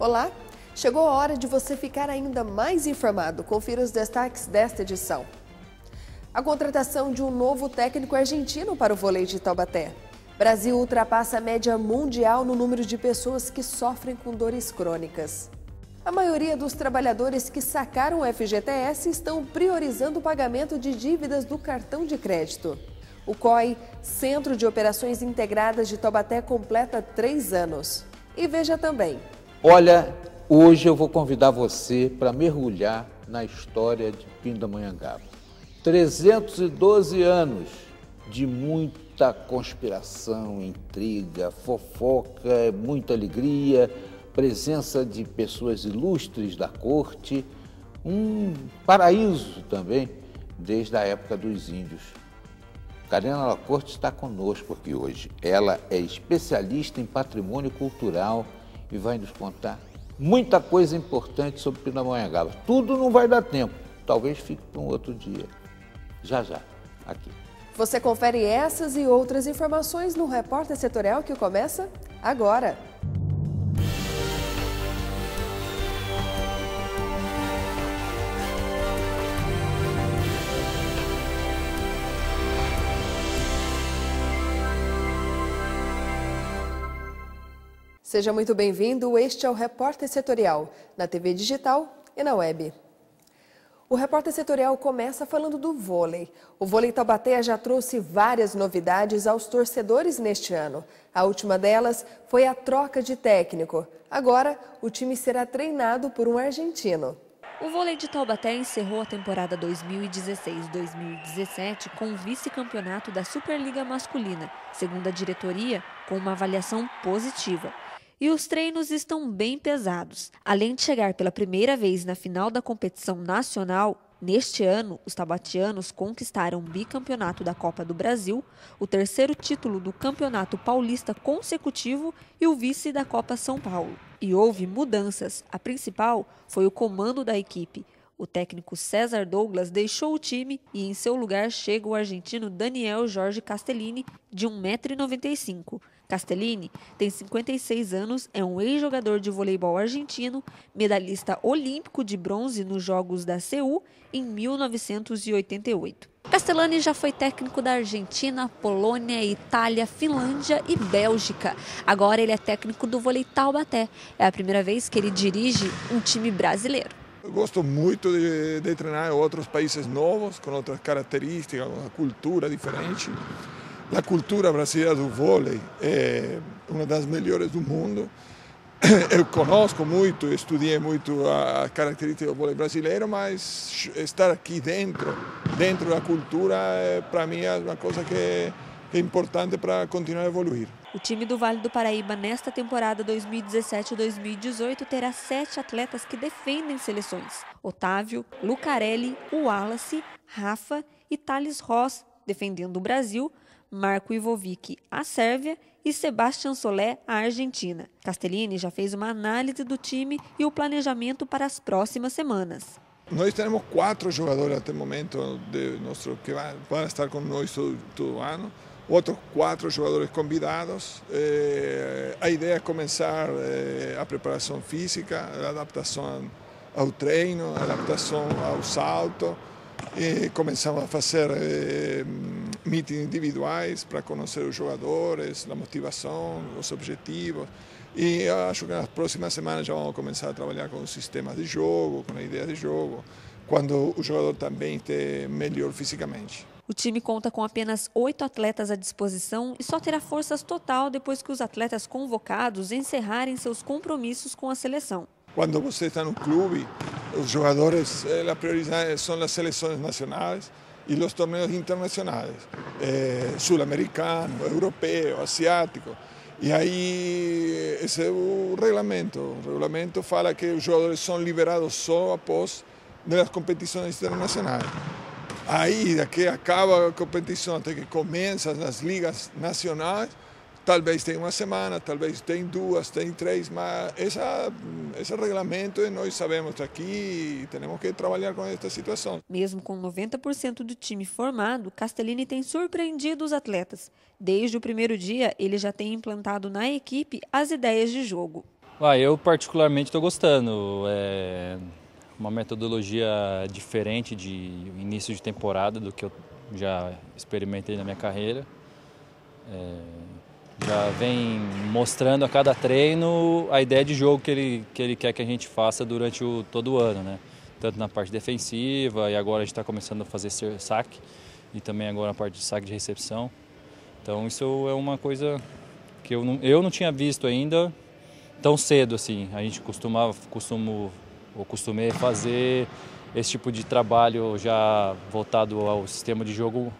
Olá, chegou a hora de você ficar ainda mais informado. Confira os destaques desta edição. A contratação de um novo técnico argentino para o vôlei de Taubaté. Brasil ultrapassa a média mundial no número de pessoas que sofrem com dores crônicas. A maioria dos trabalhadores que sacaram o FGTS estão priorizando o pagamento de dívidas do cartão de crédito. O COI, Centro de Operações Integradas de Taubaté, completa três anos. E veja também, Olha, hoje eu vou convidar você para mergulhar na história de Pindamonhangaba. 312 anos de muita conspiração, intriga, fofoca, muita alegria, presença de pessoas ilustres da corte, um paraíso também desde a época dos índios. Karina Lacorte está conosco aqui hoje. Ela é especialista em patrimônio cultural e vai nos contar muita coisa importante sobre Pindamonhangaba. Tudo não vai dar tempo, talvez fique para um outro dia. Já já, aqui. Você confere essas e outras informações no repórter setorial que começa agora. Seja muito bem-vindo. Este é o Repórter Setorial, na TV digital e na web. O Repórter Setorial começa falando do vôlei. O vôlei Taubaté já trouxe várias novidades aos torcedores neste ano. A última delas foi a troca de técnico. Agora, o time será treinado por um argentino. O vôlei de Taubaté encerrou a temporada 2016-2017 com o vice-campeonato da Superliga Masculina, segundo a diretoria, com uma avaliação positiva e os treinos estão bem pesados. Além de chegar pela primeira vez na final da competição nacional, Neste ano, os tabatianos conquistaram o bicampeonato da Copa do Brasil, o terceiro título do Campeonato Paulista consecutivo e o vice da Copa São Paulo. E houve mudanças. A principal foi o comando da equipe. O técnico César Douglas deixou o time e em seu lugar chega o argentino Daniel Jorge Castellini, de 1,95m. Castellini tem 56 anos, é um ex-jogador de voleibol argentino, medalhista olímpico de bronze nos Jogos da Seul em 1988. Castellani já foi técnico da Argentina, Polônia, Itália, Finlândia e Bélgica. Agora ele é técnico do vôlei Taubaté. É a primeira vez que ele dirige um time brasileiro. Eu gosto muito de, de treinar em outros países novos, com outras características, uma cultura diferente. Eh, a cultura brasileira do vôlei é uma das melhores do mundo. Eu conosco muito, estudei muito a característica do vôlei brasileiro, mas estar aqui dentro, dentro da cultura, eh, para mim é uma coisa que é importante para continuar a evoluir. O time do Vale do Paraíba nesta temporada 2017-2018 terá sete atletas que defendem seleções: Otávio, Lucarelli, Wallace, Rafa e Thales Ross, defendendo o Brasil, Marco Ivovic à Sérvia e Sebastian Solé à Argentina. Castellini já fez uma análise do time e o planejamento para as próximas semanas. Nós temos quatro jogadores até o momento de nosso, que vão estar conosco todo ano outros quatro jogadores convidados. Eh, a ideia é começar eh, a preparação física, a adaptação ao treino, a adaptação ao salto. E começamos a fazer eh, meetings individuais para conhecer os jogadores, a motivação, os objetivos. E acho que nas próximas semanas já vamos começar a trabalhar com os sistemas de jogo, com a ideia de jogo, quando o jogador também esteja melhor fisicamente. O time conta com apenas oito atletas à disposição e só terá forças total depois que os atletas convocados encerrarem seus compromissos com a seleção. Quando você está no clube, os jogadores, eh, a prioridade são as seleções nacionais e os torneios internacionais eh, americano europeu, asiático. E aí, esse eh, é o regulamento. O regulamento fala que os jogadores são liberados só após as competições internacionais. Aí, daqui acaba a competição, até que começa nas ligas nacionais, Talvez tenha uma semana, talvez tenha duas, tem três, mas essa, esse regulamento nós sabemos aqui e temos que trabalhar com esta situação. Mesmo com 90% do time formado, Castellini tem surpreendido os atletas. Desde o primeiro dia, ele já tem implantado na equipe as ideias de jogo. Ah, eu particularmente estou gostando. É uma metodologia diferente de início de temporada do que eu já experimentei na minha carreira. É já vem mostrando a cada treino a ideia de jogo que ele, que ele quer que a gente faça durante o, todo o ano, né? Tanto na parte defensiva e agora a gente está começando a fazer saque e também agora a parte de saque de recepção. Então isso é uma coisa que eu não, eu não tinha visto ainda tão cedo assim. A gente costumava, costumo, ou costumei fazer esse tipo de trabalho já voltado ao sistema de jogo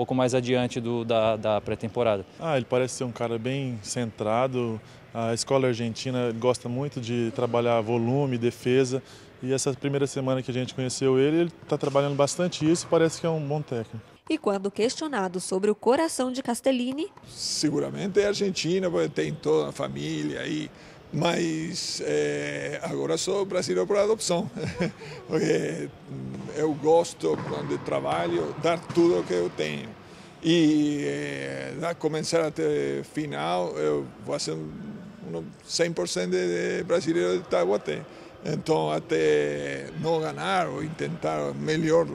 pouco mais adiante do, da, da pré-temporada. Ah, ele parece ser um cara bem centrado. A escola argentina gosta muito de trabalhar volume, defesa. E essa primeira semana que a gente conheceu ele, ele está trabalhando bastante isso parece que é um bom técnico. E quando questionado sobre o coração de Castellini. Seguramente é Argentina, tem toda a família aí. E mas eh, é, agora sou brasileiro por adopção. Hum, eu gosto, quando trabalho, dar tudo o que eu tenho. E é, eh, da começar até final, eu vou ser 100% de brasileiro de Itaguaté. Então, até não ganhar ou tentar o melhor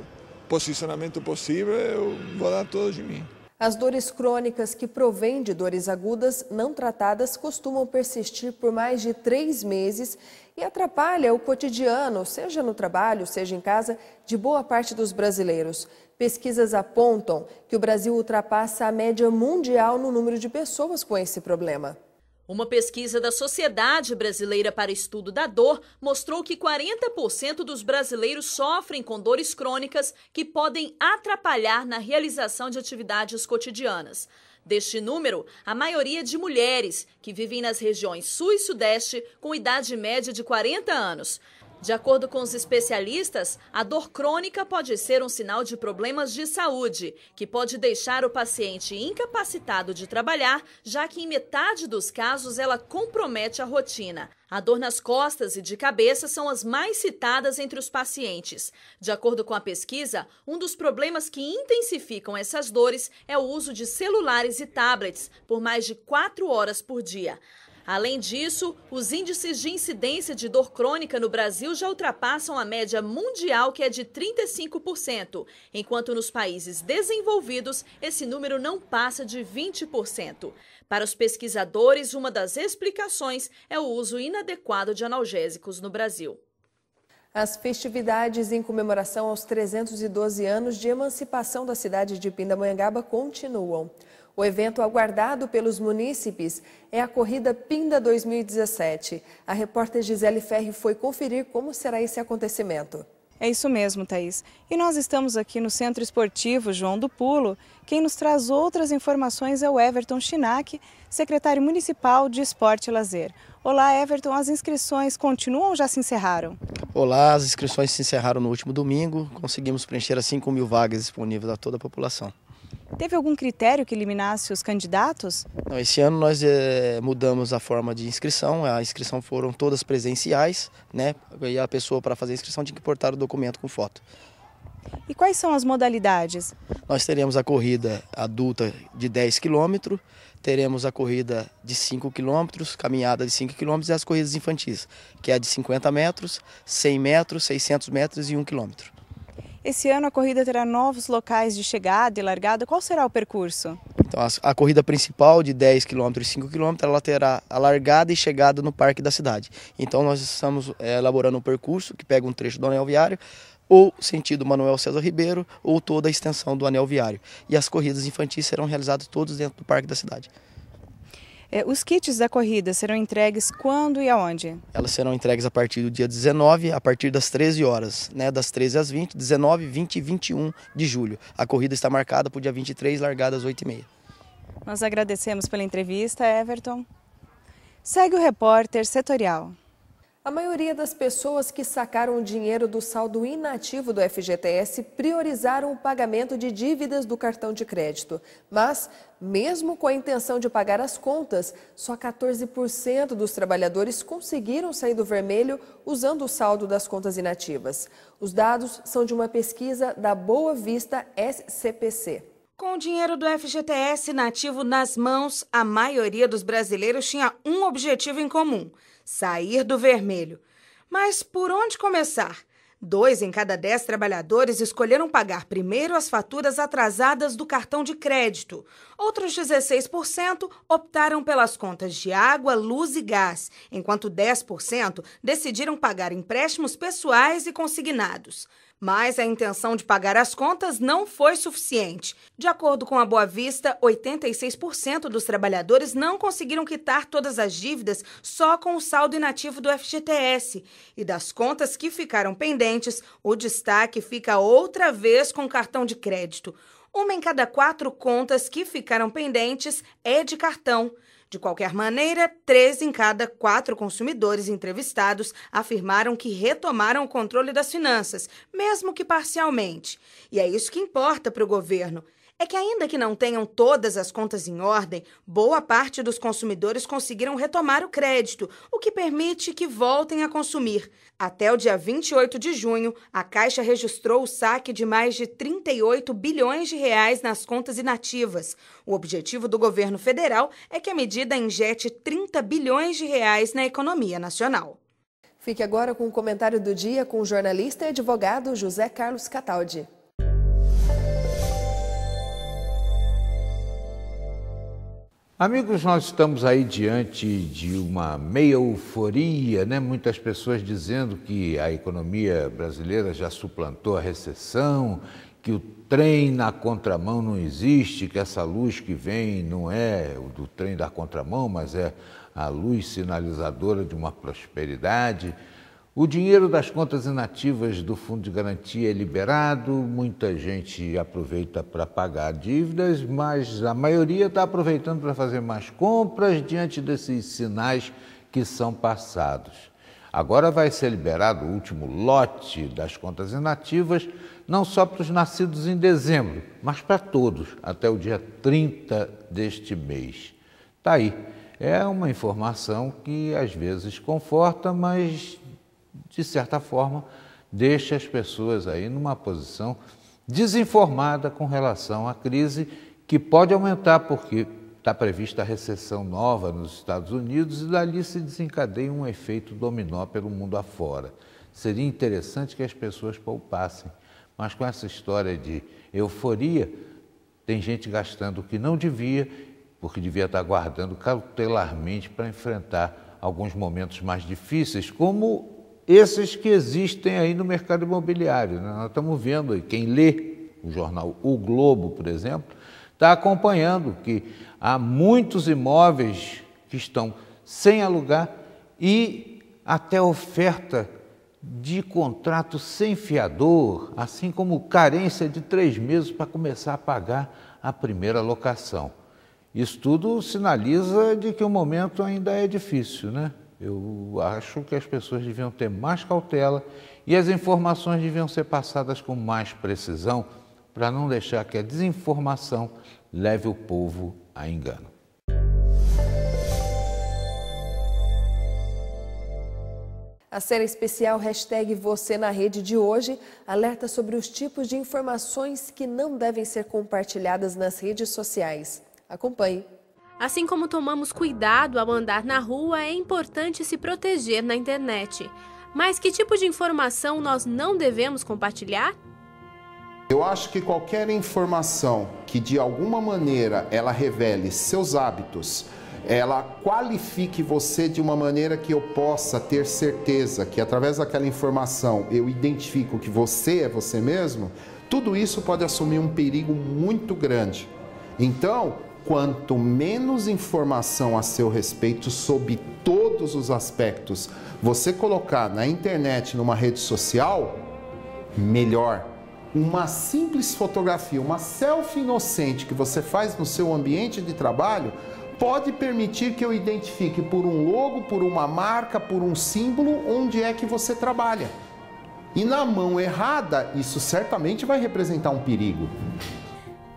posicionamento possível, eu vou dar tudo de mim. As dores crônicas que provêm de dores agudas não tratadas costumam persistir por mais de três meses e atrapalha o cotidiano, seja no trabalho, seja em casa, de boa parte dos brasileiros. Pesquisas apontam que o Brasil ultrapassa a média mundial no número de pessoas com esse problema. Uma pesquisa da Sociedade Brasileira para Estudo da Dor mostrou que 40% dos brasileiros sofrem com dores crônicas que podem atrapalhar na realização de atividades cotidianas. Deste número, a maioria de mulheres que vivem nas regiões sul e sudeste com idade média de 40 anos. De acordo com os especialistas, a dor crônica pode ser um sinal de problemas de saúde, que pode deixar o paciente incapacitado de trabalhar, já que em metade dos casos ela compromete a rotina. A dor nas costas e de cabeça são as mais citadas entre os pacientes. De acordo com a pesquisa, um dos problemas que intensificam essas dores é o uso de celulares e tablets por mais de quatro horas por dia. Além disso, os índices de incidência de dor crônica no Brasil já ultrapassam a média mundial, que é de 35%, enquanto nos países desenvolvidos esse número não passa de 20%. Para os pesquisadores, uma das explicações é o uso inadequado de analgésicos no Brasil. As festividades em comemoração aos 312 anos de emancipação da cidade de Pindamonhangaba continuam. O evento aguardado pelos munícipes é a Corrida Pinda 2017. A repórter Gisele Ferri foi conferir como será esse acontecimento. É isso mesmo, Thaís. E nós estamos aqui no Centro Esportivo João do Pulo. Quem nos traz outras informações é o Everton Schinack, secretário municipal de Esporte e Lazer. Olá, Everton. As inscrições continuam ou já se encerraram? Olá, as inscrições se encerraram no último domingo. Conseguimos preencher as 5 mil vagas disponíveis a toda a população. Teve algum critério que eliminasse os candidatos? Não, esse ano nós é, mudamos a forma de inscrição. A inscrição foram todas presenciais, né? E a pessoa para fazer a inscrição tinha que portar o documento com foto. E quais são as modalidades? Nós teremos a corrida adulta de 10 km, teremos a corrida de 5 km, caminhada de 5 km e as corridas infantis, que é a de 50 metros, 100 metros, 600 metros e 1 quilômetro. Esse ano a corrida terá novos locais de chegada e largada. Qual será o percurso? Então, a, a corrida principal de 10 km e 5 km, ela terá a largada e chegada no parque da cidade. Então nós estamos é, elaborando um percurso que pega um trecho do anel viário, ou sentido Manuel César Ribeiro, ou toda a extensão do anel viário. E as corridas infantis serão realizadas todos dentro do parque da cidade. É, os kits da corrida serão entregues quando e aonde? Elas serão entregues a partir do dia 19, a partir das 13 horas, né? das 13 às 20, 19, 20 e 21 de julho. A corrida está marcada para o dia 23, largada às 8h30. Nós agradecemos pela entrevista, Everton. Segue o repórter setorial. A maioria das pessoas que sacaram o dinheiro do saldo inativo do FGTS priorizaram o pagamento de dívidas do cartão de crédito. Mas, mesmo com a intenção de pagar as contas, só 14% dos trabalhadores conseguiram sair do vermelho usando o saldo das contas inativas. Os dados são de uma pesquisa da Boa Vista SCPC. Com o dinheiro do FGTS nativo nas mãos, a maioria dos brasileiros tinha um objetivo em comum sair do vermelho. Mas por onde começar? Dois em cada dez trabalhadores escolheram pagar primeiro as faturas atrasadas do cartão de crédito. Outros 16% optaram pelas contas de água, luz e gás, enquanto 10% decidiram pagar empréstimos pessoais e consignados. Mas a intenção de pagar as contas não foi suficiente. De acordo com a Boa Vista, 86% dos trabalhadores não conseguiram quitar todas as dívidas só com o saldo inativo do FGTS. E das contas que ficaram pendentes, o destaque fica outra vez com cartão de crédito. Uma em cada quatro contas que ficaram pendentes é de cartão. De qualquer maneira, três em cada quatro consumidores entrevistados afirmaram que retomaram o controle das finanças, mesmo que parcialmente. E é isso que importa para o governo é que, ainda que não tenham todas as contas em ordem, boa parte dos consumidores conseguiram retomar o crédito, o que permite que voltem a consumir. Até o dia 28 de junho, a Caixa registrou o saque de mais de 38 bilhões de reais nas contas inativas. O objetivo do governo federal é que a medida injete 30 bilhões de reais na economia nacional. Fique agora com o comentário do dia com o jornalista e advogado José Carlos Cataldi. Amigos, nós estamos aí diante de uma meia euforia, né? Muitas pessoas dizendo que a economia brasileira já suplantou a recessão, que o trem na contramão não existe, que essa luz que vem não é o do trem da contramão, mas é a luz sinalizadora de uma prosperidade. O dinheiro das contas inativas do Fundo de Garantia é liberado, muita gente aproveita para pagar dívidas, mas a maioria está aproveitando para fazer mais compras diante desses sinais que são passados. Agora vai ser liberado o último lote das contas inativas, não só para os nascidos em dezembro, mas para todos, até o dia 30 deste mês. Está aí. É uma informação que às vezes conforta, mas de certa forma, deixa as pessoas aí numa posição desinformada com relação à crise que pode aumentar, porque está prevista a recessão nova nos Estados Unidos e dali se desencadeia um efeito dominó pelo mundo afora. Seria interessante que as pessoas poupassem, mas com essa história de euforia, tem gente gastando o que não devia, porque devia estar guardando cautelarmente para enfrentar alguns momentos mais difíceis, como esses que existem aí no mercado imobiliário. Né? Nós estamos vendo aí, quem lê o jornal O Globo, por exemplo, está acompanhando que há muitos imóveis que estão sem alugar e até oferta de contrato sem fiador, assim como carência de três meses para começar a pagar a primeira locação. Isso tudo sinaliza de que o momento ainda é difícil, né? Eu acho que as pessoas deviam ter mais cautela e as informações deviam ser passadas com mais precisão para não deixar que a desinformação leve o povo a engano. A série especial hashtag Você na Rede de hoje alerta sobre os tipos de informações que não devem ser compartilhadas nas redes sociais. Acompanhe. Assim como tomamos cuidado ao andar na rua, é importante se proteger na internet. Mas que tipo de informação nós não devemos compartilhar? Eu acho que qualquer informação que de alguma maneira ela revele seus hábitos, ela qualifique você de uma maneira que eu possa ter certeza que através daquela informação eu identifico que você é você mesmo, tudo isso pode assumir um perigo muito grande. Então, quanto menos informação a seu respeito sobre todos os aspectos você colocar na internet, numa rede social, melhor. Uma simples fotografia, uma selfie inocente que você faz no seu ambiente de trabalho pode permitir que eu identifique por um logo, por uma marca, por um símbolo onde é que você trabalha. E na mão errada, isso certamente vai representar um perigo.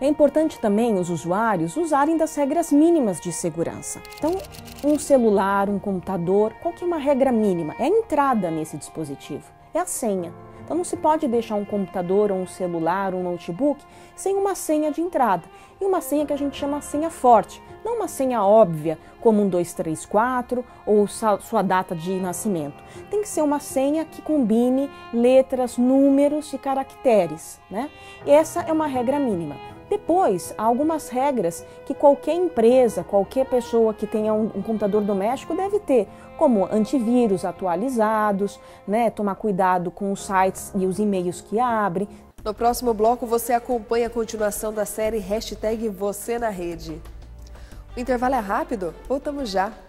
É importante também os usuários usarem das regras mínimas de segurança. Então, um celular, um computador, qual que é uma regra mínima? É a entrada nesse dispositivo, é a senha. Então não se pode deixar um computador ou um celular ou um notebook sem uma senha de entrada. E uma senha que a gente chama senha forte, não uma senha óbvia, como um 234 ou sua data de nascimento. Tem que ser uma senha que combine letras, números e caracteres, né? E essa é uma regra mínima. Depois, há algumas regras que qualquer empresa, qualquer pessoa que tenha um, um computador doméstico deve ter, como antivírus atualizados, né, tomar cuidado com os sites e os e-mails que abre. No próximo bloco você acompanha a continuação da série Hashtag Você na Rede. O intervalo é rápido, voltamos já.